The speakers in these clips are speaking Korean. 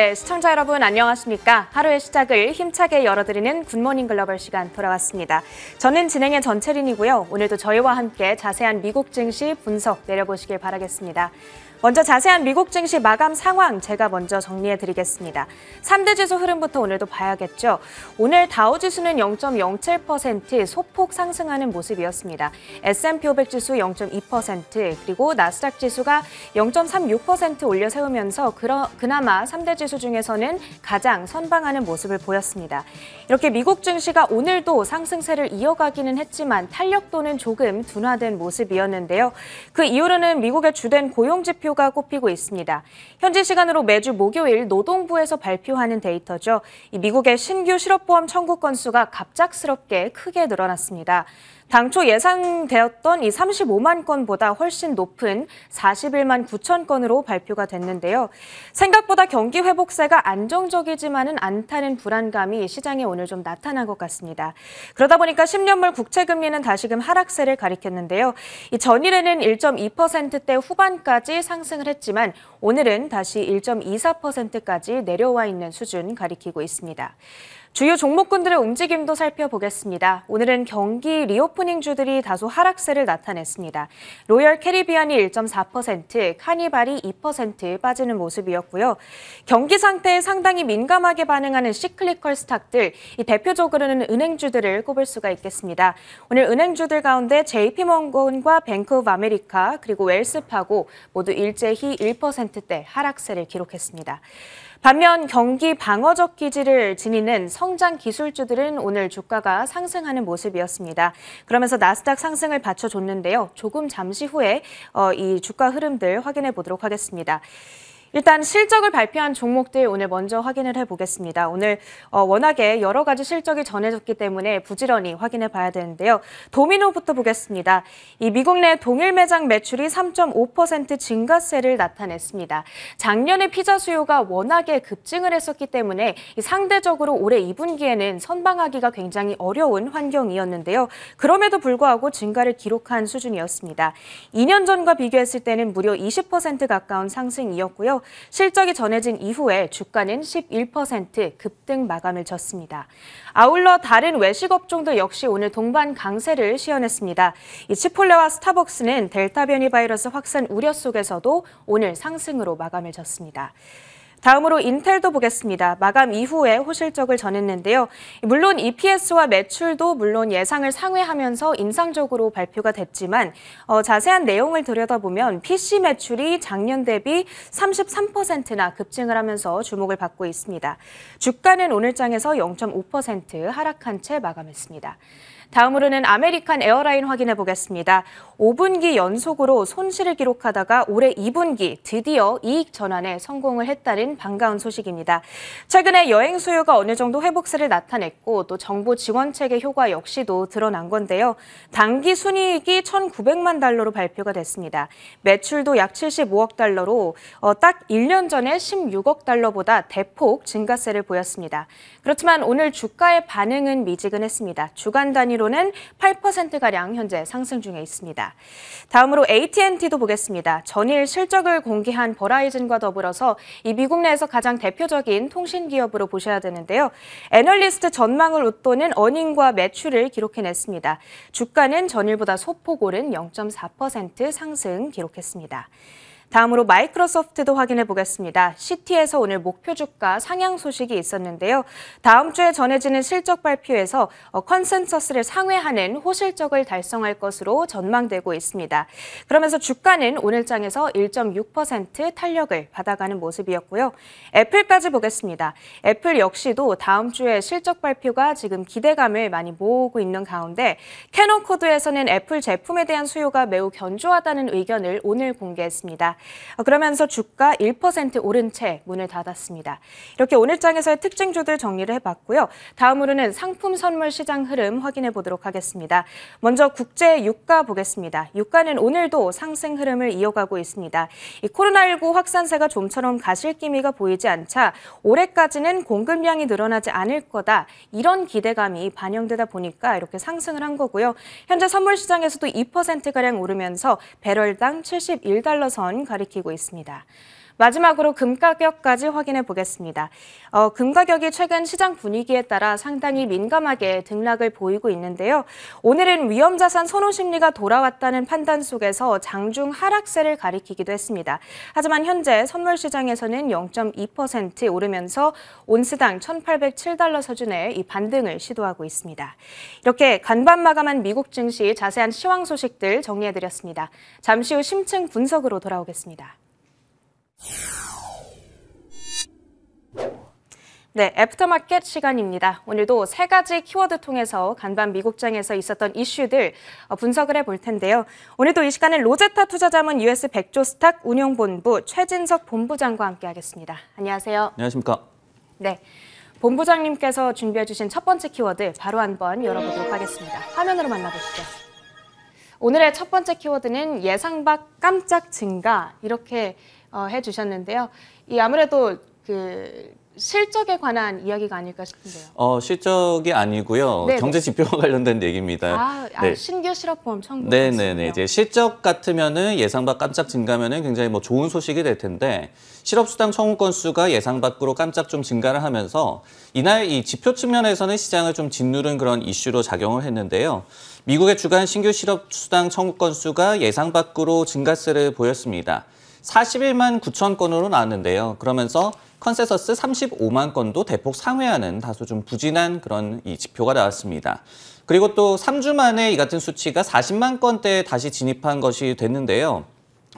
네, 시청자 여러분 안녕하십니까? 하루의 시작을 힘차게 열어드리는 굿모닝 글로벌 시간 돌아왔습니다. 저는 진행의 전채린이고요. 오늘도 저희와 함께 자세한 미국 증시 분석 내려보시길 바라겠습니다. 먼저 자세한 미국 증시 마감 상황 제가 먼저 정리해 드리겠습니다. 3대 지수 흐름부터 오늘도 봐야겠죠. 오늘 다우 지수는 0.07% 소폭 상승하는 모습이었습니다. S&P 500 지수 0.2% 그리고 나스닥 지수가 0.36% 올려 세우면서 그나마 3대 지수 중에서는 가장 선방하는 모습을 보였습니다. 이렇게 미국 증시가 오늘도 상승세를 이어가기는 했지만 탄력도는 조금 둔화된 모습이었는데요. 그 이후로는 미국의 주된 고용 지표 표가 꼽히고 있습니다. 현지 시간으로 매주 목요일 노동부에서 발표하는 데이터죠. 미국의 신규 실업보험 청구 건수가 갑작스럽게 크게 늘어났습니다. 당초 예상되었던 이 35만 건보다 훨씬 높은 41만 9천 건으로 발표가 됐는데요. 생각보다 경기 회복세가 안정적이지만은 않다는 불안감이 시장에 오늘 좀 나타난 것 같습니다. 그러다 보니까 10년물 국채금리는 다시금 하락세를 가리켰는데요. 이 전일에는 1.2%대 후반까지 상승을 했지만 오늘은 다시 1.24%까지 내려와 있는 수준 가리키고 있습니다. 주요 종목군들의 움직임도 살펴보겠습니다. 오늘은 경기 리오프닝 주들이 다소 하락세를 나타냈습니다. 로열 캐리비안이 1.4%, 카니발이 2% 빠지는 모습이었고요. 경기 상태에 상당히 민감하게 반응하는 시클리컬 스탁들, 이 대표적으로는 은행주들을 꼽을 수가 있겠습니다. 오늘 은행주들 가운데 JP모건과 뱅크 오브 아메리카 그리고 웰스파고 모두 일제히 1%대 하락세를 기록했습니다. 반면 경기 방어적 기질을 지니는 성장 기술주들은 오늘 주가가 상승하는 모습이었습니다. 그러면서 나스닥 상승을 받쳐줬는데요. 조금 잠시 후에 어, 이 주가 흐름들 확인해 보도록 하겠습니다. 일단 실적을 발표한 종목들 오늘 먼저 확인을 해보겠습니다. 오늘 어, 워낙에 여러 가지 실적이 전해졌기 때문에 부지런히 확인해 봐야 되는데요. 도미노부터 보겠습니다. 이 미국 내 동일 매장 매출이 3.5% 증가세를 나타냈습니다. 작년에 피자 수요가 워낙에 급증을 했었기 때문에 상대적으로 올해 2분기에는 선방하기가 굉장히 어려운 환경이었는데요. 그럼에도 불구하고 증가를 기록한 수준이었습니다. 2년 전과 비교했을 때는 무려 20% 가까운 상승이었고요. 실적이 전해진 이후에 주가는 11% 급등 마감을 졌습니다. 아울러 다른 외식 업종도 역시 오늘 동반 강세를 시연했습니다. 이 치폴레와 스타벅스는 델타 변이 바이러스 확산 우려 속에서도 오늘 상승으로 마감을 졌습니다. 다음으로 인텔도 보겠습니다. 마감 이후에 호실적을 전했는데요. 물론 EPS와 매출도 물론 예상을 상회하면서 인상적으로 발표가 됐지만 어, 자세한 내용을 들여다보면 PC 매출이 작년 대비 33%나 급증을 하면서 주목을 받고 있습니다. 주가는 오늘 장에서 0.5% 하락한 채 마감했습니다. 다음으로는 아메리칸 에어라인 확인해 보겠습니다. 5분기 연속으로 손실을 기록하다가 올해 2분기 드디어 이익 전환에 성공을 했다는 반가운 소식입니다. 최근에 여행 수요가 어느 정도 회복세를 나타냈고 또 정부 지원책의 효과 역시도 드러난 건데요. 단기 순이익이 1,900만 달러로 발표가 됐습니다. 매출도 약 75억 달러로 어, 딱 1년 전에 16억 달러보다 대폭 증가세를 보였습니다. 그렇지만 오늘 주가의 반응은 미지근했습니다. 주간 단위 단위로는 8%가량 현재 상승 중에 있습니다. 다음으로 AT&T도 보겠습니다. 전일 실적을 공개한 버라이즌과 더불어서 이 미국 내에서 가장 대표적인 통신 기업으로 보셔야 되는데요. 애널리스트 전망을 웃도는 어닝과 매출을 기록해냈습니다. 주가는 전일보다 소폭 오른 0.4% 상승 기록했습니다. 다음으로 마이크로소프트도 확인해 보겠습니다. 시티에서 오늘 목표 주가 상향 소식이 있었는데요. 다음 주에 전해지는 실적 발표에서 어, 컨센서스를 상회하는 호실적을 달성할 것으로 전망되고 있습니다. 그러면서 주가는 오늘 장에서 1.6% 탄력을 받아가는 모습이었고요. 애플까지 보겠습니다. 애플 역시도 다음 주에 실적 발표가 지금 기대감을 많이 모으고 있는 가운데 캐논 코드에서는 애플 제품에 대한 수요가 매우 견조하다는 의견을 오늘 공개했습니다. 그러면서 주가 1% 오른 채 문을 닫았습니다. 이렇게 오늘장에서의 특징주들 정리를 해봤고요. 다음으로는 상품 선물 시장 흐름 확인해 보도록 하겠습니다. 먼저 국제 유가 보겠습니다. 유가는 오늘도 상승 흐름을 이어가고 있습니다. 코로나19 확산세가 좀처럼 가실 기미가 보이지 않자 올해까지는 공급량이 늘어나지 않을 거다. 이런 기대감이 반영되다 보니까 이렇게 상승을 한 거고요. 현재 선물 시장에서도 2%가량 오르면서 배럴당 71달러 선 가리키고 있습니다. 마지막으로 금 가격까지 확인해 보겠습니다. 어, 금 가격이 최근 시장 분위기에 따라 상당히 민감하게 등락을 보이고 있는데요. 오늘은 위험자산 선호 심리가 돌아왔다는 판단 속에서 장중 하락세를 가리키기도 했습니다. 하지만 현재 선물 시장에서는 0.2% 오르면서 온스당 1,807달러 수준의 이 반등을 시도하고 있습니다. 이렇게 간밤 마감한 미국 증시 자세한 시황 소식들 정리해드렸습니다. 잠시 후 심층 분석으로 돌아오겠습니다. 네, 애프터마켓 시간입니다. 오늘도 세 가지 키워드 통해서 간밤 미국장에서 있었던 이슈들 어, 분석을 해볼 텐데요. 오늘도 이 시간은 로제타 투자자문 US 백조 스탁 운영본부 최진석 본부장과 함께하겠습니다. 안녕하세요. 안녕하십니까. 네, 본부장님께서 준비해주신 첫 번째 키워드 바로 한번 열어보도록 하겠습니다. 화면으로 만나보시죠. 오늘의 첫 번째 키워드는 예상 밖 깜짝 증가 이렇게 어, 해주셨는데요. 이 아무래도 그 실적에 관한 이야기가 아닐까 싶은데요. 어, 실적이 아니고요. 네네. 경제 지표와 관련된 얘기입니다. 아, 아 네. 신규 실업보험 청구. 네, 네, 네. 이제 실적 같으면은 예상밖 깜짝 증가면은 굉장히 뭐 좋은 소식이 될 텐데 실업수당 청구 건수가 예상 밖으로 깜짝 좀 증가를 하면서 이날 이 지표 측면에서는 시장을 좀 짓누른 그런 이슈로 작용을 했는데요. 미국의 주간 신규 실업수당 청구 건수가 예상 밖으로 증가세를 보였습니다. 41만 9천 건으로 나왔는데요. 그러면서 컨센서스 35만 건도 대폭 상회하는 다소 좀 부진한 그런 이 지표가 나왔습니다. 그리고 또 3주 만에 이 같은 수치가 40만 건대에 다시 진입한 것이 됐는데요.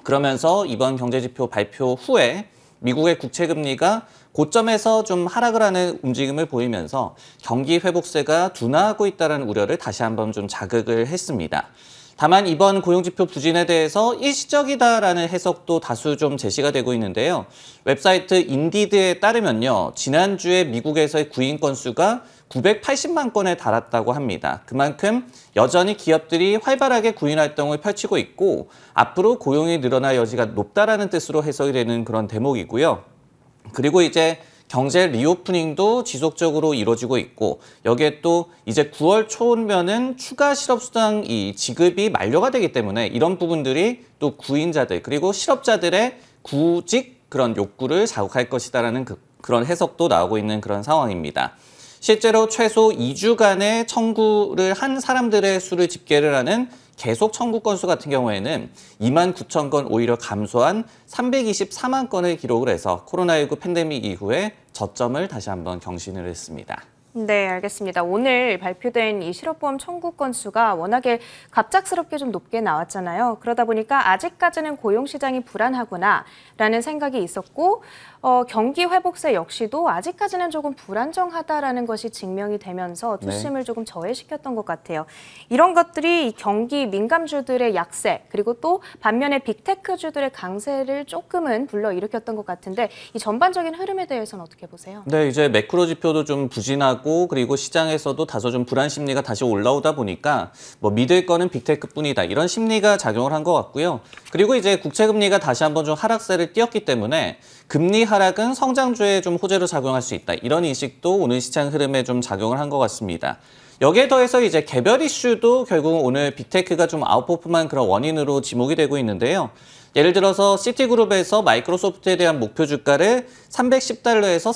그러면서 이번 경제지표 발표 후에 미국의 국채금리가 고점에서 좀 하락을 하는 움직임을 보이면서 경기 회복세가 둔화하고 있다는 우려를 다시 한번 좀 자극을 했습니다. 다만 이번 고용지표 부진에 대해서 일시적이다라는 해석도 다수 좀 제시가 되고 있는데요. 웹사이트 인디드에 따르면요. 지난주에 미국에서의 구인 건수가 980만 건에 달았다고 합니다. 그만큼 여전히 기업들이 활발하게 구인 활동을 펼치고 있고 앞으로 고용이 늘어날 여지가 높다라는 뜻으로 해석이 되는 그런 대목이고요. 그리고 이제 경제 리오프닝도 지속적으로 이루어지고 있고 여기에 또 이제 9월 초면은 추가 실업수당 이 지급이 만료가 되기 때문에 이런 부분들이 또 구인자들 그리고 실업자들의 구직 그런 욕구를 자극할 것이다라는 그, 그런 해석도 나오고 있는 그런 상황입니다. 실제로 최소 2주간의 청구를 한 사람들의 수를 집계를 하는 계속 청구 건수 같은 경우에는 2만 9천 건 오히려 감소한 324만 건을 기록을 해서 코로나19 팬데믹 이후에 저점을 다시 한번 경신을 했습니다. 네, 알겠습니다. 오늘 발표된 이 실업보험 청구 건수가 워낙에 갑작스럽게 좀 높게 나왔잖아요. 그러다 보니까 아직까지는 고용시장이 불안하구나라는 생각이 있었고, 어, 경기 회복세 역시도 아직까지는 조금 불안정하다라는 것이 증명이 되면서 네. 투심을 네. 조금 저해시켰던 것 같아요. 이런 것들이 이 경기 민감주들의 약세 그리고 또 반면에 빅테크주들의 강세를 조금은 불러일으켰던 것 같은데 이 전반적인 흐름에 대해서는 어떻게 보세요? 네, 이제 매크로 지표도 좀 부진하고 그리고 시장에서도 다소 좀 불안 심리가 다시 올라오다 보니까 뭐 믿을 거는 빅테크뿐이다 이런 심리가 작용을 한 것 같고요. 그리고 이제 국채 금리가 다시 한번 좀 하락세를 띄었기 때문에 금리 하락은 성장주에 좀 호재로 작용할 수 있다. 이런 인식도 오늘 시장 흐름에 좀 작용을 한 것 같습니다. 여기에 더해서 이제 개별 이슈도 결국 오늘 빅테크가 좀아웃포폼한 그런 원인으로 지목이 되고 있는데요. 예를 들어서 시티그룹에서 마이크로소프트에 대한 목표 주가를 310달러에서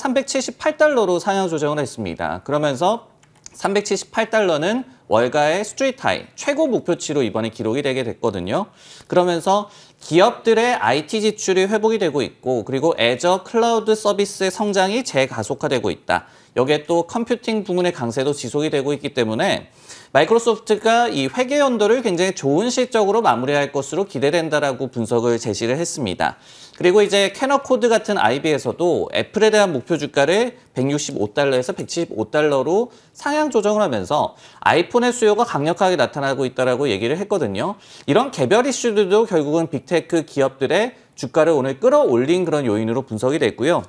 378달러로 상향 조정을 했습니다. 그러면서 378달러는 월가의 스트리트하이 최고 목표치로 이번에 기록이 되게 됐거든요. 그러면서 기업들의 IT 지출이 회복이 되고 있고 그리고 애저 클라우드 서비스의 성장이 재가속화되고 있다. 여기에 또 컴퓨팅 부문의 강세도 지속이 되고 있기 때문에 마이크로소프트가 이 회계 연도를 굉장히 좋은 실적으로 마무리할 것으로 기대된다라고 분석을 제시를 했습니다. 그리고 이제 캐너코드 같은 IB에서도 애플에 대한 목표 주가를 165달러에서 175달러로 상향 조정을 하면서 아이폰의 수요가 강력하게 나타나고 있다라고 얘기를 했거든요. 이런 개별 이슈들도 결국은 빅테크 기업들의 주가를 오늘 끌어올린 그런 요인으로 분석이 됐고요.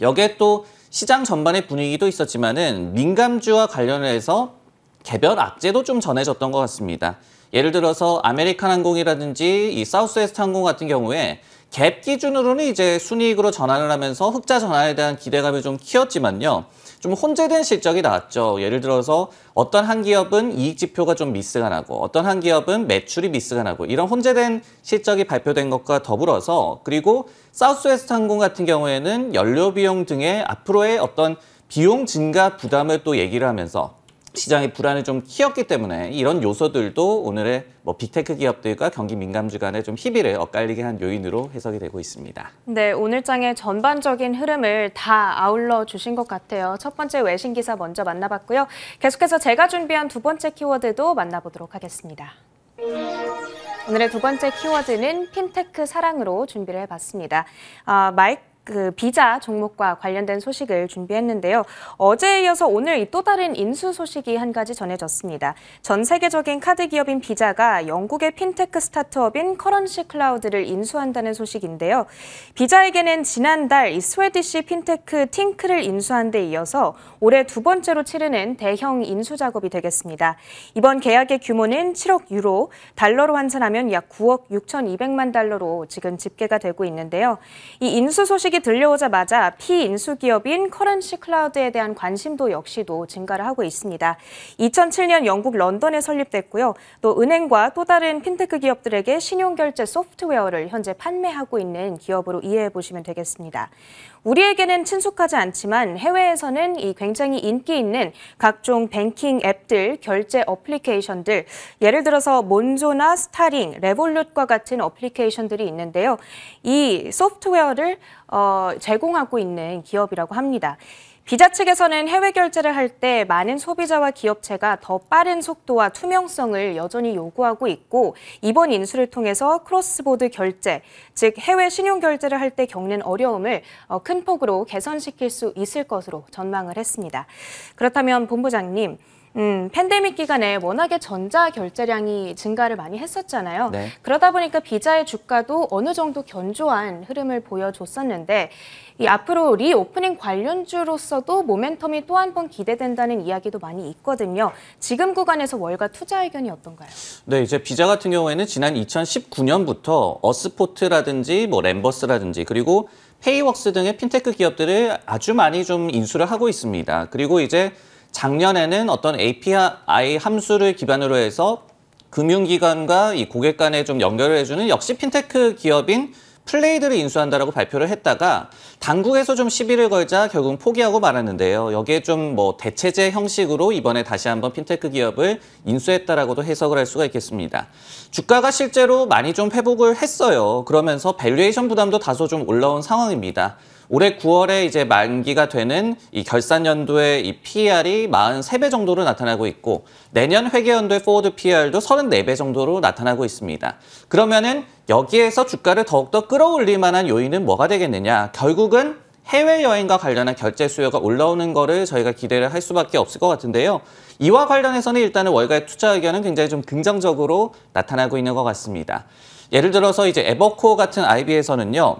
여기에 또 시장 전반의 분위기도 있었지만은 민감주와 관련해서 개별 악재도 좀 전해졌던 것 같습니다. 예를 들어서 아메리칸 항공이라든지 이 사우스웨스트 항공 같은 경우에 갭 기준으로는 이제 순이익으로 전환을 하면서 흑자 전환에 대한 기대감이 좀 키웠지만요. 좀 혼재된 실적이 나왔죠. 예를 들어서 어떤 한 기업은 이익 지표가 좀 미스가 나고 어떤 한 기업은 매출이 미스가 나고 이런 혼재된 실적이 발표된 것과 더불어서 그리고 사우스웨스트 항공 같은 경우에는 연료 비용 등의 앞으로의 어떤 비용 증가 부담을 또 얘기를 하면서 시장의 불안이좀 키웠기 때문에 이런 요소들도 오늘의 뭐 빅테크 기업들과 경기 민감주 간의 좀 희비를 엇갈리게 한 요인으로 해석이 되고 있습니다. 네, 오늘 장의 전반적인 흐름을 다 아울러 주신 것 같아요. 첫 번째 외신 기사 먼저 만나봤고요. 계속해서 제가 준비한 두 번째 키워드도 만나보도록 하겠습니다. 오늘의 두 번째 키워드는 핀테크 사랑으로 준비를 해봤습니다. 아, 마이크 그 비자 종목과 관련된 소식을 준비했는데요. 어제에 이어서 오늘 또 다른 인수 소식이 한 가지 전해졌습니다. 전 세계적인 카드 기업인 비자가 영국의 핀테크 스타트업인 커런시 클라우드를 인수한다는 소식인데요. 비자에게는 지난달 이 스웨디시 핀테크 팅크를 인수한 데 이어서 올해 두 번째로 치르는 대형 인수 작업이 되겠습니다. 이번 계약의 규모는 7억 유로, 달러로 환산하면 약 9억 6,200만 달러로 지금 집계가 되고 있는데요. 이 인수 소식 소식이 들려오자마자 피인수 기업인 커런시 클라우드에 대한 관심도 역시도 증가를 하고 있습니다. 2007년 영국 런던에 설립됐고요. 또 은행과 또 다른 핀테크 기업들에게 신용결제 소프트웨어를 현재 판매하고 있는 기업으로 이해해 보시면 되겠습니다. 우리에게는 친숙하지 않지만 해외에서는 이 굉장히 인기 있는 각종 뱅킹 앱들, 결제 어플리케이션들, 예를 들어서 몬조나 스타링, 레볼룻과 같은 어플리케이션들이 있는데요. 이 소프트웨어를 어, 제공하고 있는 기업이라고 합니다. 비자 측에서는 해외 결제를 할 때 많은 소비자와 기업체가 더 빠른 속도와 투명성을 여전히 요구하고 있고 이번 인수를 통해서 크로스보드 결제, 즉 해외 신용 결제를 할 때 겪는 어려움을 어, 큰 폭으로 개선시킬 수 있을 것으로 전망을 했습니다. 그렇다면 본부장님, 음, 팬데믹 기간에 워낙에 전자 결제량이 증가를 많이 했었잖아요. 네. 그러다 보니까 비자의 주가도 어느 정도 견조한 흐름을 보여줬었는데 이 앞으로 리오프닝 관련주로서도 모멘텀이 또 한 번 기대된다는 이야기도 많이 있거든요. 지금 구간에서 월가 투자 의견이 어떤가요? 네, 이제 비자 같은 경우에는 지난 2019년부터 어스포트라든지 뭐 램버스라든지 그리고 페이웍스 등의 핀테크 기업들을 아주 많이 좀 인수를 하고 있습니다. 그리고 이제 작년에는 어떤 API 함수를 기반으로 해서 금융기관과 이 고객 간에 좀 연결을 해주는 역시 핀테크 기업인 플레이드를 인수한다라고 발표를 했다가 당국에서 좀 시비를 걸자 결국 은 포기하고 말았는데요. 여기에 좀 뭐 대체제 형식으로 이번에 다시 한번 핀테크 기업을 인수했다라고도 해석을 할 수가 있겠습니다. 주가가 실제로 많이 좀 회복을 했어요. 그러면서 밸류에이션 부담도 다소 좀 올라온 상황입니다. 올해 9월에 이제 만기가 되는 이 결산 연도의 이 PER이 43배 정도로 나타나고 있고 내년 회계 연도의 포워드 PER도 34배 정도로 나타나고 있습니다. 그러면은 여기에서 주가를 더욱더 끌어올릴 만한 요인은 뭐가 되겠느냐? 결국은 해외여행과 관련한 결제 수요가 올라오는 거를 저희가 기대를 할 수밖에 없을 것 같은데요. 이와 관련해서는 일단은 월가의 투자 의견은 굉장히 좀 긍정적으로 나타나고 있는 것 같습니다. 예를 들어서 이제 에버코 같은 아이에서는요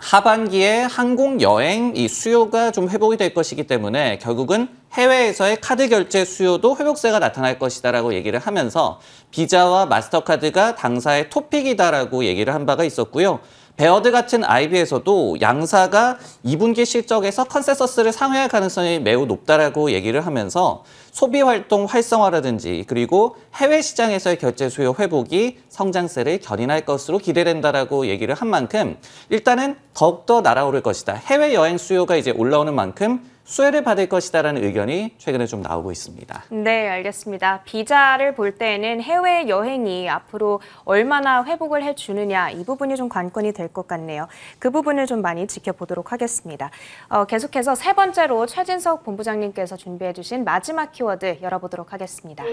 하반기에 항공 여행 이 수요가 좀 회복이 될 것이기 때문에 결국은 해외에서의 카드 결제 수요도 회복세가 나타날 것이다라고 얘기를 하면서 비자와 마스터카드가 당사의 토픽이다라고 얘기를 한 바가 있었고요. 베어드 같은 IB에서도 양사가 2분기 실적에서 컨센서스를 상회할 가능성이 매우 높다라고 얘기를 하면서 소비 활동 활성화라든지 그리고 해외 시장에서의 결제 수요 회복이 성장세를 견인할 것으로 기대된다라고 얘기를 한 만큼 일단은 더욱더 날아오를 것이다. 해외 여행 수요가 이제 올라오는 만큼 수혜를 받을 것이다라는 의견이 최근에 좀 나오고 있습니다. 네, 알겠습니다. 비자를 볼 때에는 해외 여행이 앞으로 얼마나 회복을 해주느냐 이 부분이 좀 관건이 될 것 같네요. 그 부분을 좀 많이 지켜보도록 하겠습니다. 어, 계속해서 세 번째로 최진석 본부장님께서 준비해주신 마지막 키워드 열어보도록 하겠습니다.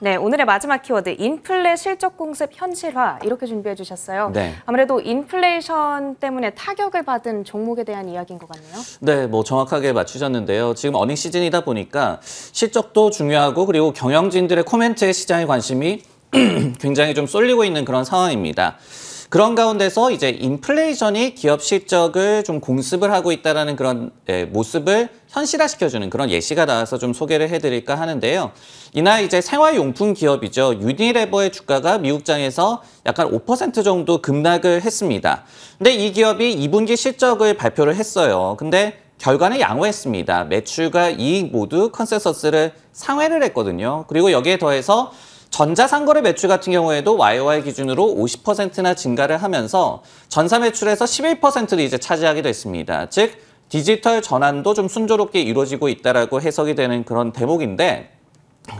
네, 오늘의 마지막 키워드 인플레 실적 공습 현실화 이렇게 준비해 주셨어요. 네. 아무래도 인플레이션 때문에 타격을 받은 종목에 대한 이야기인 것 같네요. 네, 뭐 정확하게 맞추셨는데요. 지금 어닝 시즌이다 보니까 실적도 중요하고 그리고 경영진들의 코멘트에 시장의 관심이 굉장히 좀 쏠리고 있는 그런 상황입니다. 그런 가운데서 이제 인플레이션이 기업 실적을 좀 공습을 하고 있다라는 그런 예, 모습을 현실화시켜주는 그런 예시가 나와서 좀 소개를 해드릴까 하는데요. 이날 이제 생활용품 기업이죠. 유니레버의 주가가 미국장에서 약간 5% 정도 급락을 했습니다. 근데 이 기업이 2분기 실적을 발표를 했어요. 근데 결과는 양호했습니다. 매출과 이익 모두 컨센서스를 상회를 했거든요. 그리고 여기에 더해서 전자상거래 매출 같은 경우에도 YOY 기준으로 50%나 증가를 하면서 전사 매출에서 11%를 이제 차지하게 됐습니다. 즉 디지털 전환도 좀 순조롭게 이루어지고 있다라고 해석이 되는 그런 대목인데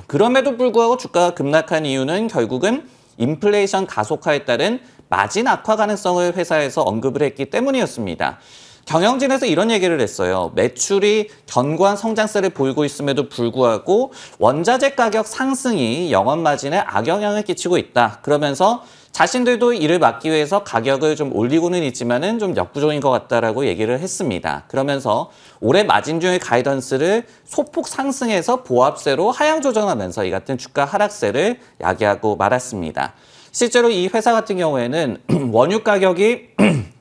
그럼에도 불구하고 주가가 급락한 이유는 결국은 인플레이션 가속화에 따른 마진 악화 가능성을 회사에서 언급을 했기 때문이었습니다. 경영진에서 이런 얘기를 했어요. 매출이 견고한 성장세를 보이고 있음에도 불구하고 원자재 가격 상승이 영업 마진에 악영향을 끼치고 있다. 그러면서 자신들도 이를 막기 위해서 가격을 좀 올리고는 있지만은 좀 역부족인 것 같다라고 얘기를 했습니다. 그러면서 올해 마진 중의 가이던스를 소폭 상승해서 보합세로 하향 조정하면서 이 같은 주가 하락세를 야기하고 말았습니다. 실제로 이 회사 같은 경우에는 원유 가격이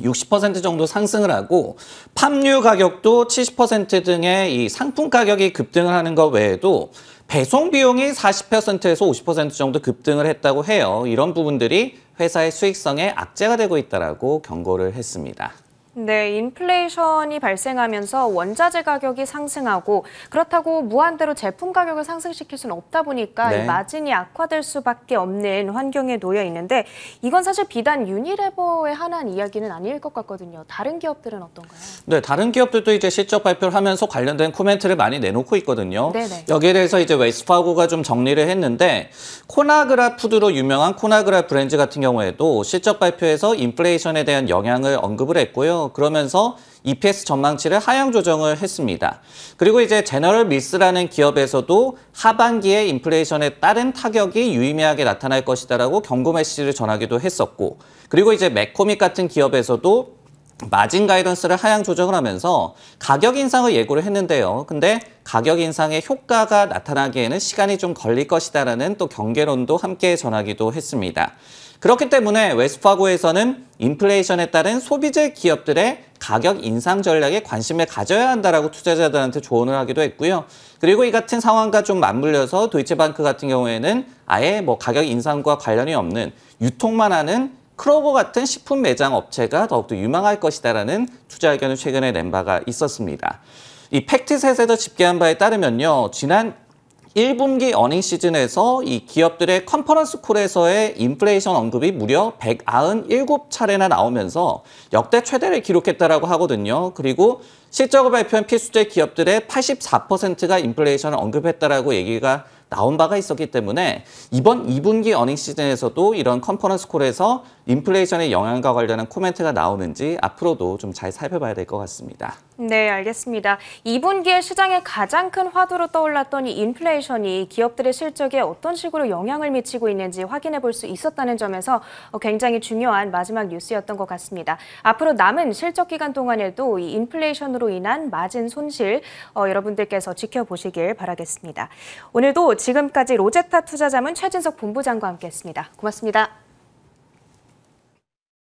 60% 정도 상승을 하고 팜유 가격도 70% 등의 이 상품 가격이 급등을 하는 것 외에도 배송 비용이 40%에서 50% 정도 급등을 했다고 해요. 이런 부분들이 회사의 수익성에 악재가 되고 있다라고 경고를 했습니다. 네, 인플레이션이 발생하면서 원자재 가격이 상승하고 그렇다고 무한대로 제품 가격을 상승시킬 수는 없다 보니까 네. 마진이 악화될 수밖에 없는 환경에 놓여 있는데 이건 사실 비단 유니레버의 한한 이야기는 아닐 것 같거든요. 다른 기업들은 어떤가요? 네, 다른 기업들도 이제 실적 발표를 하면서 관련된 코멘트를 많이 내놓고 있거든요. 네네. 네. 여기에 대해서 이제 웨스파고가 좀 정리를 했는데 코나그라 푸드로 유명한 코나그라 브랜드 같은 경우에도 실적 발표에서 인플레이션에 대한 영향을 언급을 했고요. 그러면서 EPS 전망치를 하향 조정을 했습니다. 그리고 이제 제너럴 미스라는 기업에서도 하반기에 인플레이션에 따른 타격이 유의미하게 나타날 것이다라고 경고 메시지를 전하기도 했었고 그리고 이제 메코믹 같은 기업에서도 마진 가이던스를 하향 조정을 하면서 가격 인상을 예고를 했는데요. 근데 가격 인상의 효과가 나타나기에는 시간이 좀 걸릴 것이다라는 또 경계론도 함께 전하기도 했습니다. 그렇기 때문에 웨스파고에서는 인플레이션에 따른 소비재 기업들의 가격 인상 전략에 관심을 가져야 한다라고 투자자들한테 조언을 하기도 했고요. 그리고 이 같은 상황과 좀 맞물려서 도이체방크 같은 경우에는 아예 뭐 가격 인상과 관련이 없는 유통만 하는 크로버 같은 식품 매장 업체가 더욱더 유망할 것이다라는 투자 의견을 최근에 낸 바가 있었습니다. 이 팩트셋에서 집계한 바에 따르면요. 지난 1분기 어닝 시즌에서 이 기업들의 컨퍼런스 콜에서의 인플레이션 언급이 무려 197차례나 나오면서 역대 최대를 기록했다라고 하거든요. 그리고 실적을 발표한 필수제 기업들의 84%가 인플레이션을 언급했다라고 얘기가 나온 바가 있었기 때문에 이번 2분기 어닝 시즌에서도 이런 컨퍼런스 콜에서 인플레이션의 영향과 관련한 코멘트가 나오는지 앞으로도 좀 잘 살펴봐야 될 것 같습니다. 네, 알겠습니다. 2분기에 시장의 가장 큰 화두로 떠올랐던 이 인플레이션이 기업들의 실적에 어떤 식으로 영향을 미치고 있는지 확인해 볼 수 있었다는 점에서 어, 굉장히 중요한 마지막 뉴스였던 것 같습니다. 앞으로 남은 실적 기간 동안에도 이 인플레이션으로 인한 마진 손실 어, 여러분들께서 지켜보시길 바라겠습니다. 오늘도 지금까지 로제타 투자자문 최진석 본부장과 함께했습니다. 고맙습니다.